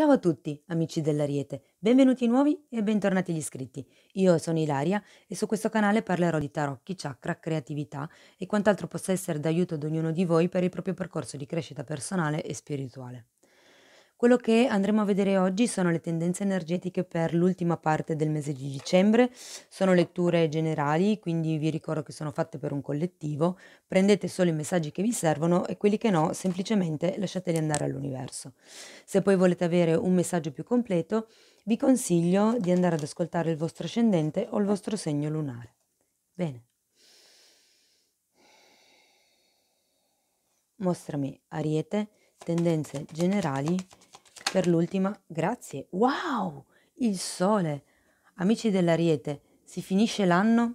Ciao a tutti, amici dell'Ariete, benvenuti nuovi e bentornati gli iscritti. Io sono Ilaria e su questo canale parlerò di tarocchi, chakra, creatività e quant'altro possa essere d'aiuto ad ognuno di voi per il proprio percorso di crescita personale e spirituale. Quello che andremo a vedere oggi sono le tendenze energetiche per l'ultima parte del mese di dicembre, sono letture generali, quindi vi ricordo che sono fatte per un collettivo, prendete solo i messaggi che vi servono e quelli che no semplicemente lasciateli andare all'universo. Se poi volete avere un messaggio più completo, vi consiglio di andare ad ascoltare il vostro ascendente o il vostro segno lunare. Bene. Mostrami Ariete, tendenze generali per l'ultima, grazie. Wow! Il sole! Amici dell'Ariete, si finisce l'anno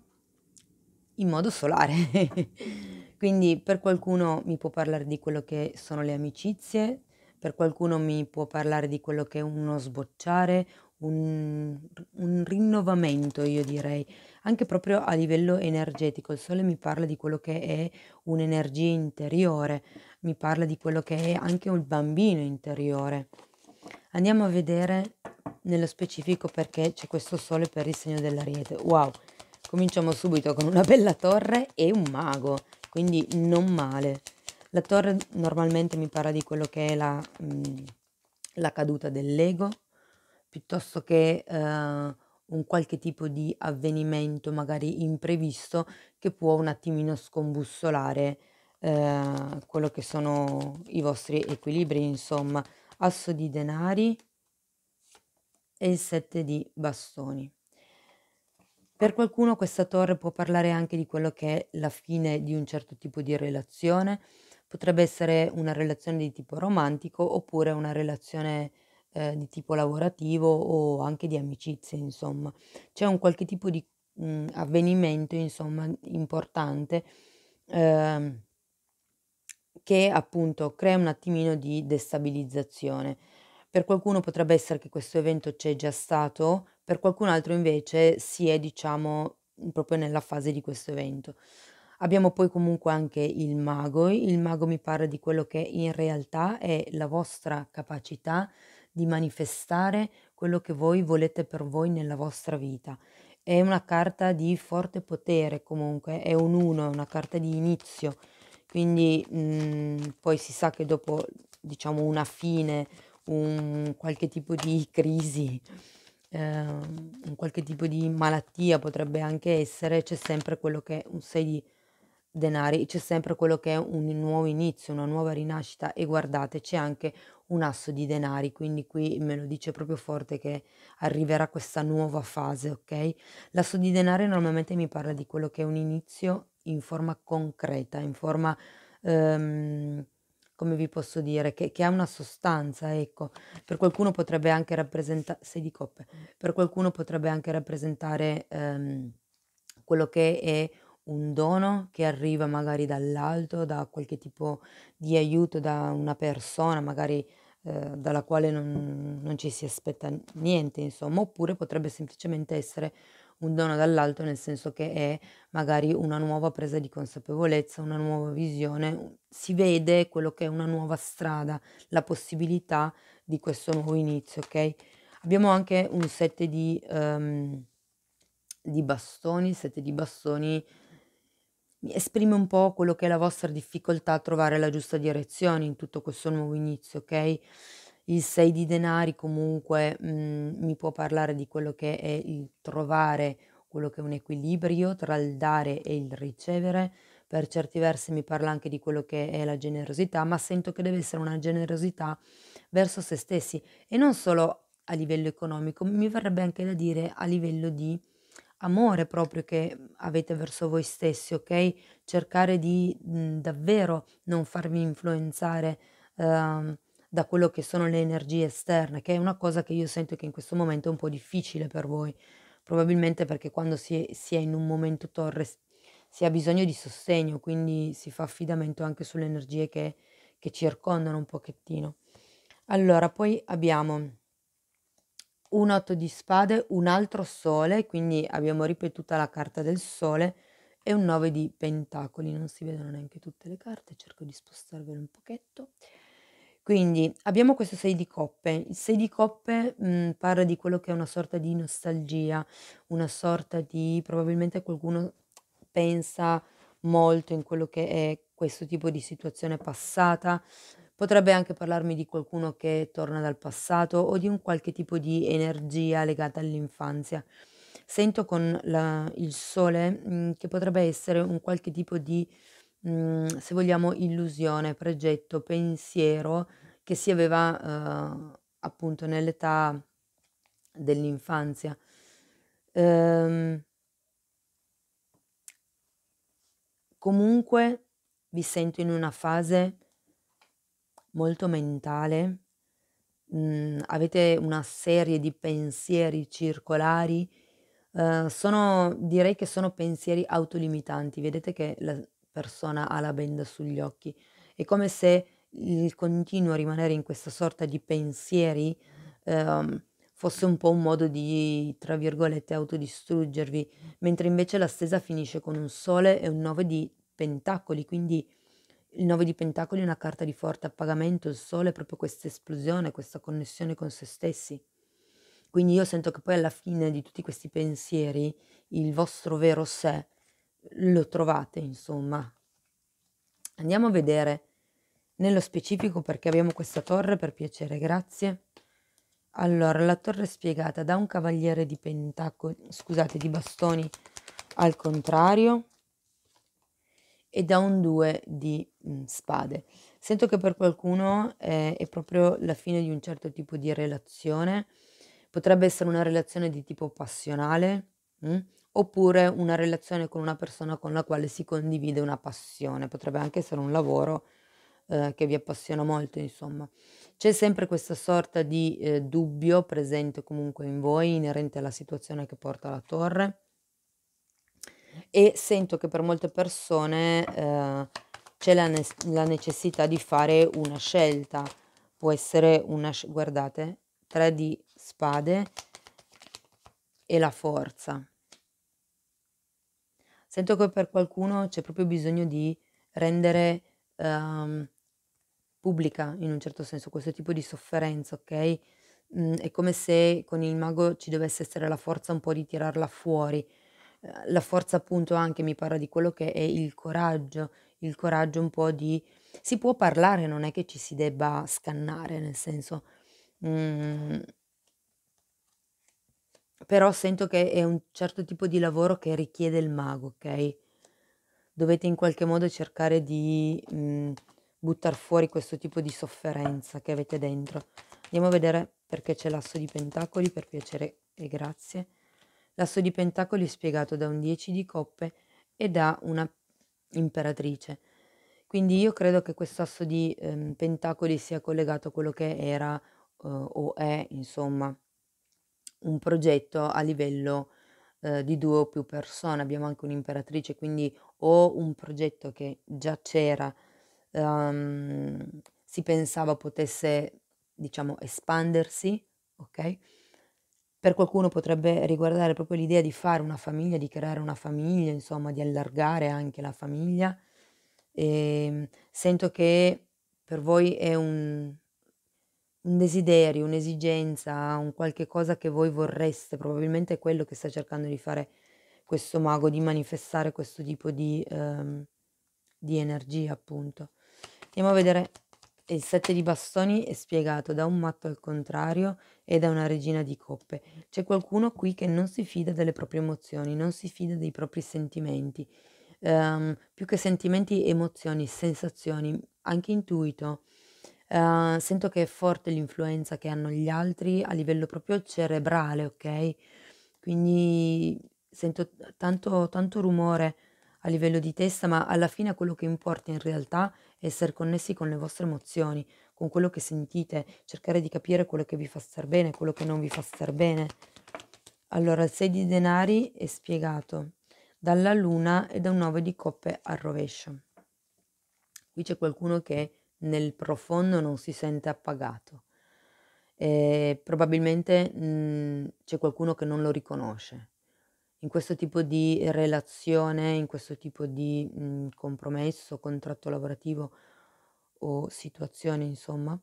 in modo solare. Quindi per qualcuno mi può parlare di quello che sono le amicizie, per qualcuno mi può parlare di quello che è uno sbocciare, un, un, rinnovamento, io direi, anche proprio a livello energetico. Il sole mi parla di quello che è un'energia interiore, mi parla di quello che è anche un bambino interiore. Andiamo a vedere nello specifico perché c'è questo sole per il segno dell'ariete. Wow, cominciamo subito con una bella torre e un mago, quindi non male. La torre normalmente mi parla di quello che è la, mh, mm, la caduta dell'ego, piuttosto che uh, un qualche tipo di avvenimento magari imprevisto che può un attimino scombussolare uh, quello che sono i vostri equilibri, insomma, asso di denari e il 7 di bastoni. Per qualcuno questa torre può parlare anche di quello che è la fine di un certo tipo di relazione, potrebbe essere una relazione di tipo romantico oppure una relazione eh, di tipo lavorativo o anche di amicizia, insomma. C'è un qualche tipo di mh, mm, avvenimento, insomma, importante eh, che appunto crea un attimino di destabilizzazione. Per qualcuno potrebbe essere che questo evento c'è già stato, per qualcun altro invece si è diciamo proprio nella fase di questo evento. Abbiamo poi comunque anche il mago, il mago mi parla di quello che in realtà è la vostra capacità di manifestare quello che voi volete per voi nella vostra vita. È una carta di forte potere comunque, è un 1, è una carta di inizio, quindi mh, mm, poi si sa che dopo diciamo una fine, un qualche tipo di crisi, eh, un qualche tipo di malattia potrebbe anche essere, c'è sempre quello che è un 6 di denari, c'è sempre quello che è un nuovo inizio, una nuova rinascita e guardate c'è anche un asso di denari, quindi qui me lo dice proprio forte che arriverà questa nuova fase, ok? L'asso di denari normalmente mi parla di quello che è un inizio in forma concreta, in forma, ehm, come vi posso dire, che, che, ha una sostanza, ecco. Per qualcuno potrebbe anche rappresentare, sei di coppe, per qualcuno potrebbe anche rappresentare ehm, quello che è un dono che arriva magari dall'alto, da qualche tipo di aiuto, da una persona magari eh, dalla quale non, non, ci si aspetta niente, insomma, oppure potrebbe semplicemente essere un dono dall'alto, nel senso che è magari una nuova presa di consapevolezza, una nuova visione, si vede quello che è una nuova strada, la possibilità di questo nuovo inizio, ok? Abbiamo anche un set di, um, di bastoni, il set di bastoni esprime un po' quello che è la vostra difficoltà a trovare la giusta direzione in tutto questo nuovo inizio, ok? il 6 di denari comunque mh, mhmm, mi può parlare di quello che è il trovare quello che è un equilibrio tra il dare e il ricevere, per certi versi mi parla anche di quello che è la generosità, ma sento che deve essere una generosità verso se stessi e non solo a livello economico, mi verrebbe anche da dire a livello di amore proprio che avete verso voi stessi, ok? Cercare di mh, mhmm, davvero non farvi influenzare. Uh, da quello che sono le energie esterne, che è una cosa che io sento che in questo momento è un po' difficile per voi, probabilmente perché quando si è, si è in un momento torre si ha bisogno di sostegno, quindi si fa affidamento anche sulle energie che, che circondano un pochettino. Allora, poi abbiamo un otto di spade, un altro sole, quindi abbiamo ripetuta la carta del sole e un 9 di pentacoli, non si vedono neanche tutte le carte, cerco di spostarvelo un pochetto. Quindi abbiamo questo 6 di coppe. Il 6 di coppe mh, mhmm, parla di quello che è una sorta di nostalgia, una sorta di probabilmente qualcuno pensa molto in quello che è questo tipo di situazione passata. Potrebbe anche parlarmi di qualcuno che torna dal passato o di un qualche tipo di energia legata all'infanzia. Sento con la, il sole mh, mhmm, che potrebbe essere un qualche tipo di Mm, se vogliamo illusione, progetto, pensiero che si aveva, uhm, appunto nell'età dell'infanzia. Uhm comunque vi sento in una fase molto mentale. Mhmm, avete una serie di pensieri circolari, uhm, sono direi che sono pensieri autolimitanti. Vedete che la persona ha la benda sugli occhi. È come se il continuo rimanere in questa sorta di pensieri ehm, fosse un po' un modo di, tra virgolette, autodistruggervi, mentre invece la stesa finisce con un sole e un 9 di pentacoli, quindi il 9 di pentacoli è una carta di forte appagamento, il sole è proprio questa esplosione, questa connessione con se stessi. Quindi io sento che poi alla fine di tutti questi pensieri il vostro vero sé lo trovate, insomma. Andiamo a vedere nello specifico perché abbiamo questa torre, per piacere, grazie. Allora, la torre spiegata da un cavaliere di pentacoli, scusate, di bastoni al contrario e da un 2 di mh, mm, spade. Sento che per qualcuno eh, è proprio la fine di un certo tipo di relazione, potrebbe essere una relazione di tipo passionale, mh? Mm? oppure una relazione con una persona con la quale si condivide una passione, potrebbe anche essere un lavoro eh, che vi appassiona molto, insomma. C'è sempre questa sorta di eh, dubbio presente comunque in voi inerente alla situazione che porta la torre e sento che per molte persone eh, c'è la, ne- la, necessità di fare una scelta, può essere una, guardate, 3 di spade e la forza Sento che per qualcuno c'è proprio bisogno di rendere um, pubblica in un certo senso questo tipo di sofferenza, ok? Mm, è come se con il mago ci dovesse essere la forza un po' di tirarla fuori. Eh, la forza appunto anche mi parla di quello che è il coraggio, il coraggio un po' di... Si può parlare, non è che ci si debba scannare, nel senso... Mm, però sento che è un certo tipo di lavoro che richiede il mago, ok? Dovete in qualche modo cercare di mhmm, buttare fuori questo tipo di sofferenza che avete dentro. Andiamo a vedere perché c'è l'asso di pentacoli, per piacere e grazie. L'asso di pentacoli è spiegato da un 10 di coppe e da una imperatrice. Quindi io credo che questo asso di ehm, pentacoli sia collegato a quello che era eh, o è, insomma, un progetto a livello eh, di due o più persone, abbiamo anche un'imperatrice, quindi o un progetto che già c'era, um, si pensava potesse, diciamo, espandersi, ok? Per qualcuno potrebbe riguardare proprio l'idea di fare una famiglia, di creare una famiglia, insomma, di allargare anche la famiglia. E ehm, sento che per voi è un, un desiderio, un'esigenza, un qualche cosa che voi vorreste, probabilmente è quello che sta cercando di fare questo mago, di manifestare questo tipo di, ehm, di energia, appunto. Andiamo a vedere il 7 di bastoni è spiegato da un matto al contrario e da una regina di coppe. C'è qualcuno qui che non si fida delle proprie emozioni, non si fida dei propri sentimenti. Um, più che sentimenti, emozioni, sensazioni, anche intuito. Ehm, sento che è forte l'influenza che hanno gli altri a livello proprio cerebrale, ok? quindi sento tanto tanto rumore a livello di testa, ma alla fine quello che importa in realtà è essere connessi con le vostre emozioni, con quello che sentite, cercare di capire quello che vi fa star bene, quello che non vi fa star bene. Allora, il 6 di denari è spiegato dalla luna e da un 9 di coppe al rovescio. Qui c'è qualcuno che nel profondo non si sente appagato. E probabilmente mh, mm, c'è qualcuno che non lo riconosce. In questo tipo di relazione, in questo tipo di mh, mm, compromesso, contratto lavorativo o situazione, insomma,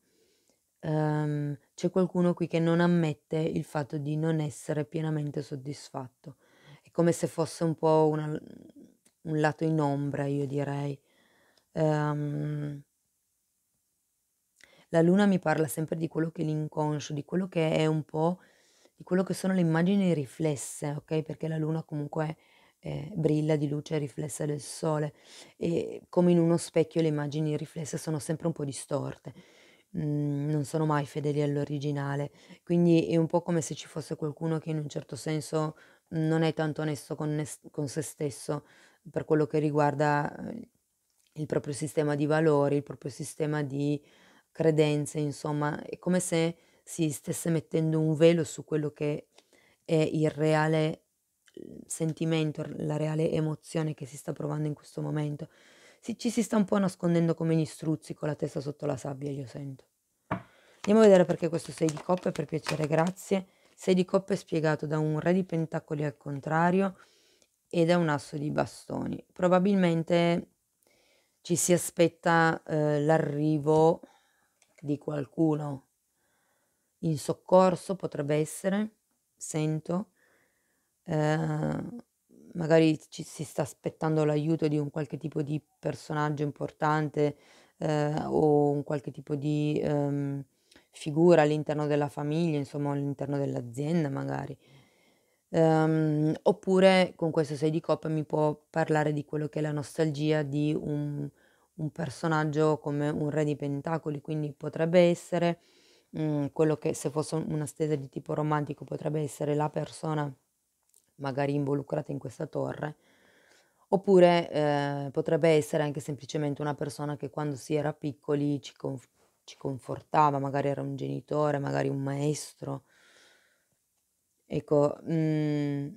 um, c'è qualcuno qui che non ammette il fatto di non essere pienamente soddisfatto. È come se fosse un po' una, un lato in ombra, io direi. Um, la luna mi parla sempre di quello che è l'inconscio, di quello che è un po' di quello che sono le immagini riflesse, ok? Perché la luna comunque eh, brilla di luce riflessa del sole e come in uno specchio le immagini riflesse sono sempre un po' distorte. Mm, non sono mai fedeli all'originale, quindi è un po' come se ci fosse qualcuno che in un certo senso non è tanto onesto con, ne- con se stesso per quello che riguarda eh, il proprio sistema di valori, il proprio sistema di credenze, insomma, è come se si stesse mettendo un velo su quello che è il reale mm, sentimento, la reale emozione che si sta provando in questo momento. Si, ci si sta un po' nascondendo come gli struzzi con la testa sotto la sabbia, io sento. Andiamo a vedere perché questo 6 di coppe, per piacere, grazie. 6 di coppe è spiegato da un re di pentacoli al contrario e da un asso di bastoni. Probabilmente ci si aspetta eh, l'arrivo di qualcuno in soccorso potrebbe essere, sento, eh, magari ci si sta aspettando l'aiuto di un qualche tipo di personaggio importante eh, o un qualche tipo di ehm, figura all'interno della famiglia, insomma all'interno dell'azienda magari. Um, oppure con questo 6 di coppa mi può parlare di quello che è la nostalgia di un un personaggio come un re di pentacoli, quindi potrebbe essere mh, mm, quello che se fosse una stesa di tipo romantico potrebbe essere la persona magari involucrata in questa torre, oppure eh, potrebbe essere anche semplicemente una persona che quando si era piccoli ci, conf- ci confortava, magari era un genitore, magari un maestro. Ecco, mh, mm,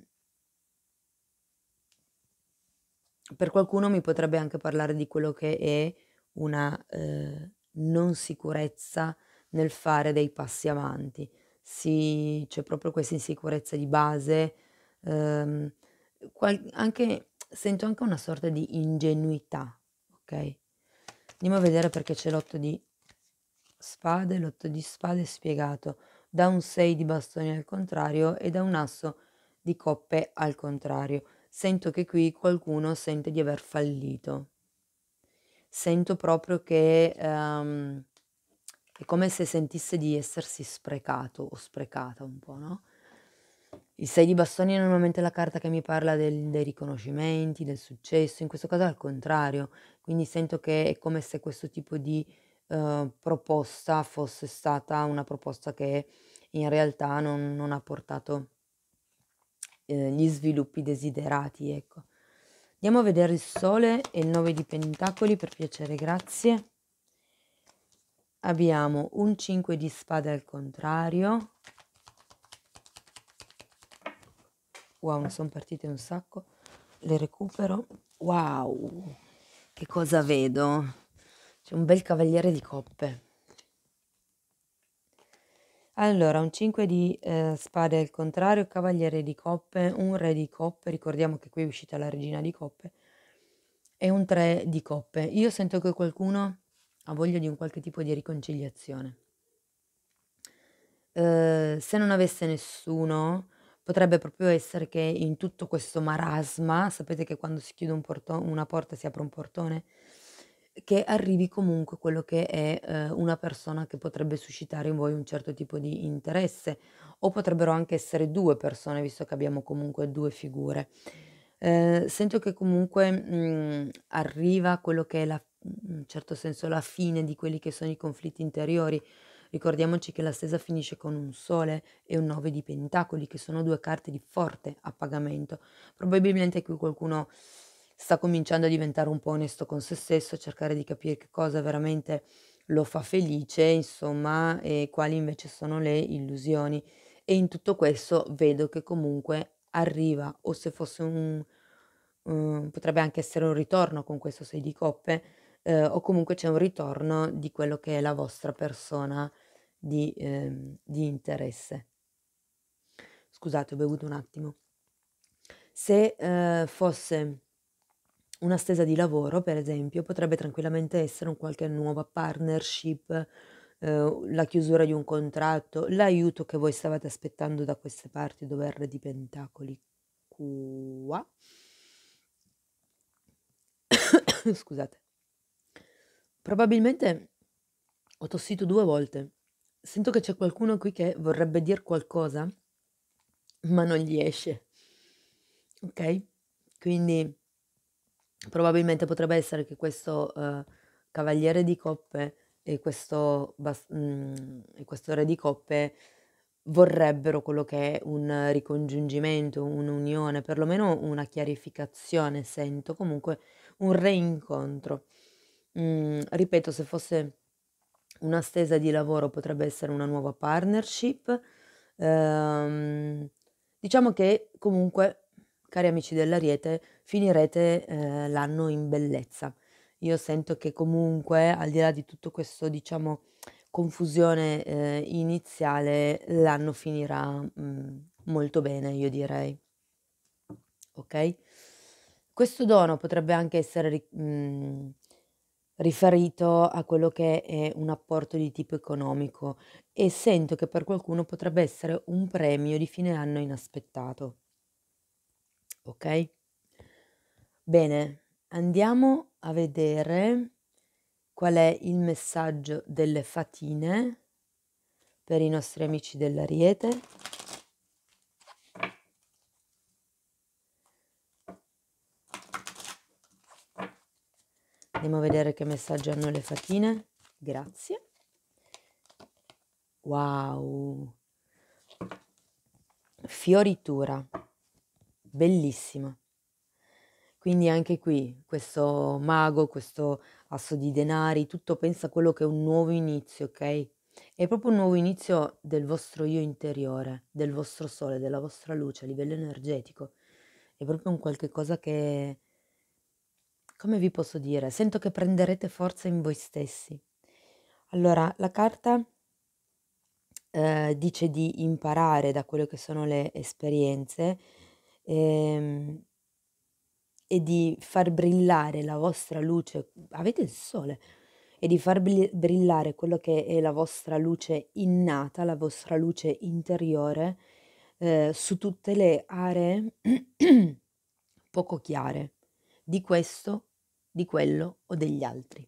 per qualcuno mi potrebbe anche parlare di quello che è una eh, non sicurezza nel fare dei passi avanti. Si, c'è proprio questa insicurezza di base, ehm, qual- anche, sento anche una sorta di ingenuità, ok? Andiamo a vedere perché c'è l'otto di spade, l'otto di spade è spiegato, da un 6 di bastoni al contrario e da un asso di coppe al contrario sento che qui qualcuno sente di aver fallito. Sento proprio che um, è come se sentisse di essersi sprecato o sprecata un po', no? Il 6 di bastoni è normalmente la carta che mi parla del, dei riconoscimenti, del successo, in questo caso è al contrario, quindi sento che è come se questo tipo di uh, proposta fosse stata una proposta che in realtà non, non ha portato eh, gli sviluppi desiderati, ecco. Andiamo a vedere il Sole e il 9 di Pentacoli, per piacere, grazie. Abbiamo un 5 di Spade al contrario. Wow, ne sono partite un sacco. Le recupero. Wow, che cosa vedo? C'è un bel cavaliere di coppe. Allora, un 5 di eh, spade al contrario, cavaliere di coppe, un re di coppe, ricordiamo che qui è uscita la regina di coppe, e un 3 di coppe. Io sento che qualcuno ha voglia di un qualche tipo di riconciliazione. Eh, se non avesse nessuno, potrebbe proprio essere che in tutto questo marasma, sapete che quando si chiude un porto- una porta si apre un portone, che arrivi comunque quello che è eh, una persona che potrebbe suscitare in voi un certo tipo di interesse o potrebbero anche essere due persone visto che abbiamo comunque due figure. Eh, sento che comunque mh, mm, arriva quello che è la, in certo senso la fine di quelli che sono i conflitti interiori. Ricordiamoci che la stesa finisce con un sole e un nove di pentacoli, che sono due carte di forte appagamento. Probabilmente qui qualcuno sta cominciando a diventare un po' onesto con se stesso, a cercare di capire che cosa veramente lo fa felice, insomma, e quali invece sono le illusioni. E in tutto questo vedo che comunque arriva, o se fosse un... Um, potrebbe anche essere un ritorno con questo 6 di coppe, eh, o comunque c'è un ritorno di quello che è la vostra persona di, eh, di interesse. Scusate, ho bevuto un attimo. Se eh, fosse una stesa di lavoro, per esempio, potrebbe tranquillamente essere un qualche nuova partnership, eh, la chiusura di un contratto, l'aiuto che voi stavate aspettando da queste parti dove R di Pentacoli qua. Scusate. Probabilmente ho tossito due volte. Sento che c'è qualcuno qui che vorrebbe dire qualcosa, ma non gli esce. Ok? Quindi probabilmente potrebbe essere che questo eh, cavaliere di coppe e questo, bas- mh, mm, e questo re di coppe vorrebbero quello che è un ricongiungimento, un'unione, perlomeno una chiarificazione, sento comunque un reincontro. Mm, ripeto, se fosse una stesa di lavoro potrebbe essere una nuova partnership. Ehm, diciamo che comunque cari amici dell'Ariete, finirete eh, l'anno in bellezza. Io sento che comunque, al di là di tutto questo, diciamo, confusione eh, iniziale, l'anno finirà mh, mm, molto bene, io direi. Ok? Questo dono potrebbe anche essere mh, mm, riferito a quello che è un apporto di tipo economico e sento che per qualcuno potrebbe essere un premio di fine anno inaspettato ok? Bene, andiamo a vedere qual è il messaggio delle fatine per i nostri amici dell'Ariete. Andiamo a vedere che messaggio hanno le fatine. Grazie. Wow. Fioritura bellissima. Quindi anche qui questo mago, questo asso di denari, tutto pensa a quello che è un nuovo inizio, ok? È proprio un nuovo inizio del vostro io interiore, del vostro sole, della vostra luce a livello energetico. È proprio un qualche cosa che, come vi posso dire, sento che prenderete forza in voi stessi. Allora, la carta eh, dice di imparare da quelle che sono le esperienze ehm, e di far brillare la vostra luce, avete il sole, e di far brillare quello che è la vostra luce innata, la vostra luce interiore, eh, su tutte le aree poco chiare di questo, di quello o degli altri.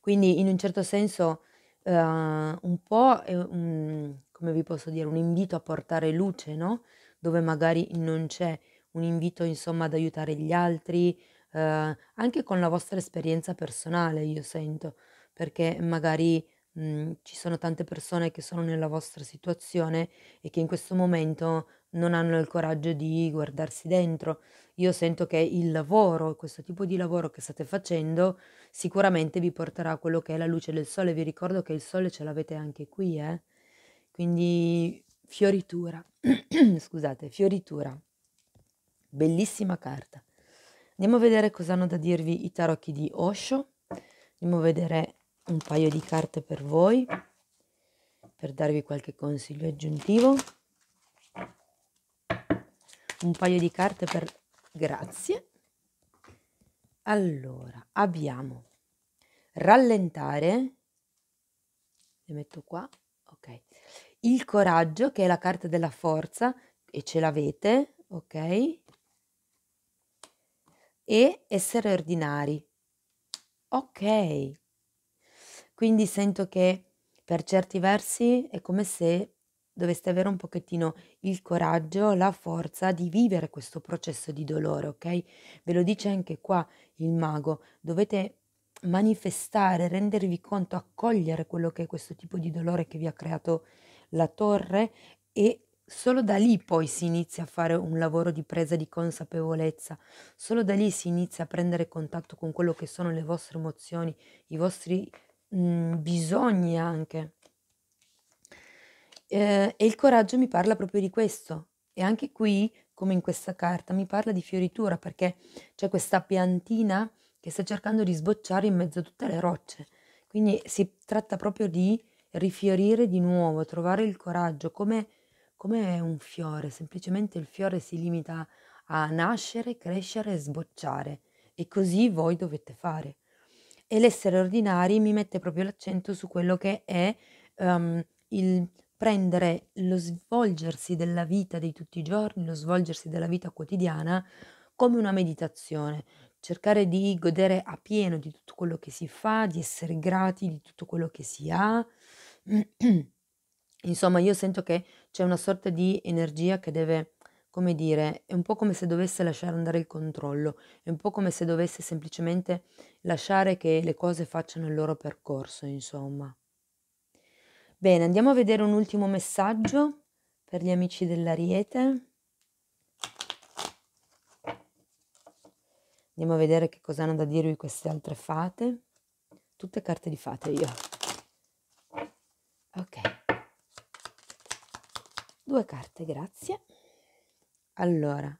Quindi in un certo senso eh, un po' è un, come vi posso dire, un invito a portare luce, no? dove magari non c'è un invito insomma ad aiutare gli altri, eh, anche con la vostra esperienza personale io sento, perché magari mh, mm, ci sono tante persone che sono nella vostra situazione e che in questo momento non hanno il coraggio di guardarsi dentro. Io sento che il lavoro, questo tipo di lavoro che state facendo, sicuramente vi porterà a quello che è la luce del sole. Vi ricordo che il sole ce l'avete anche qui, eh? Quindi fioritura, scusate, fioritura, bellissima carta. Andiamo a vedere cosa hanno da dirvi i tarocchi di Osho, andiamo a vedere un paio di carte per voi, per darvi qualche consiglio aggiuntivo, un paio di carte per grazie. Allora, abbiamo rallentare, le metto qua, il coraggio, che è la carta della forza, e ce l'avete, ok? E essere ordinari. Ok. Quindi sento che per certi versi è come se doveste avere un pochettino il coraggio, la forza di vivere questo processo di dolore, ok? Ve lo dice anche qua il mago, dovete manifestare, rendervi conto, accogliere quello che è questo tipo di dolore che vi ha creato la torre e solo da lì poi si inizia a fare un lavoro di presa di consapevolezza, solo da lì si inizia a prendere contatto con quello che sono le vostre emozioni, i vostri mh, mhmm, bisogni anche. Eh, e il coraggio mi parla proprio di questo. E anche qui, come in questa carta, mi parla di fioritura perché c'è questa piantina che sta cercando di sbocciare in mezzo a tutte le rocce. Quindi si tratta proprio di rifiorire di nuovo, trovare il coraggio, come, come un fiore, semplicemente il fiore si limita a nascere, crescere e sbocciare e così voi dovete fare. E l'essere ordinari mi mette proprio l'accento su quello che è um, il prendere lo svolgersi della vita di tutti i giorni, lo svolgersi della vita quotidiana come una meditazione, cercare di godere a pieno di tutto quello che si fa, di essere grati di tutto quello che si ha, Insomma, io sento che c'è una sorta di energia che deve, come dire, è un po' come se dovesse lasciare andare il controllo, è un po' come se dovesse semplicemente lasciare che le cose facciano il loro percorso, insomma. Bene, andiamo a vedere un ultimo messaggio per gli amici dell'Ariete. Andiamo a vedere che cosa hanno da dirvi queste altre fate. Tutte carte di fate io ok due carte grazie allora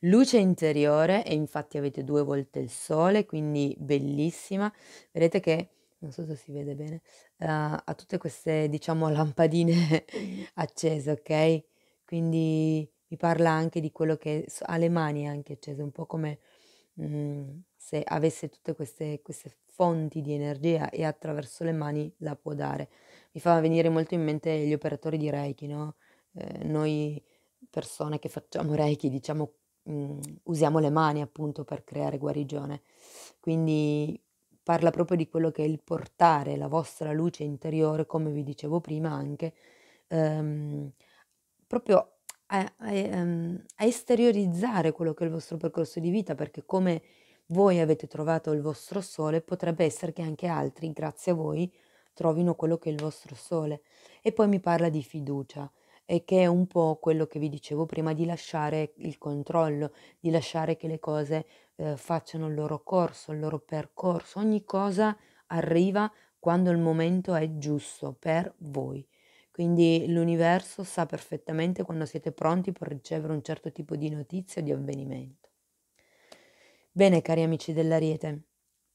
luce interiore e infatti avete due volte il sole quindi bellissima vedete che non so se si vede bene eh, ha uh, tutte queste diciamo lampadine mm. accese ok quindi mi parla anche di quello che ha le mani anche accese un po' come mh, mm, se avesse tutte queste, queste fonti di energia e attraverso le mani la può dare mi fa venire molto in mente gli operatori di Reiki, no? Eh, noi persone che facciamo Reiki, diciamo, mh, mm, usiamo le mani appunto per creare guarigione. Quindi parla proprio di quello che è il portare la vostra luce interiore, come vi dicevo prima anche, ehm, proprio a, a, ehm, a, esteriorizzare quello che è il vostro percorso di vita, perché come voi avete trovato il vostro sole, potrebbe essere che anche altri, grazie a voi, trovino quello che è il vostro sole. E poi mi parla di fiducia, e che è un po' quello che vi dicevo prima, di lasciare il controllo, di lasciare che le cose eh, facciano il loro corso, il loro percorso. Ogni cosa arriva quando il momento è giusto per voi. Quindi l'universo sa perfettamente quando siete pronti per ricevere un certo tipo di notizia o di avvenimento. Bene, cari amici dell'Ariete,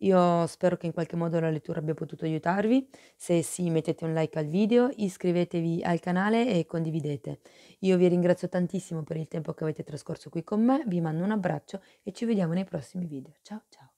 io spero che in qualche modo la lettura abbia potuto aiutarvi. Se sì, mettete un like al video, iscrivetevi al canale e condividete. Io vi ringrazio tantissimo per il tempo che avete trascorso qui con me, vi mando un abbraccio e ci vediamo nei prossimi video. Ciao ciao!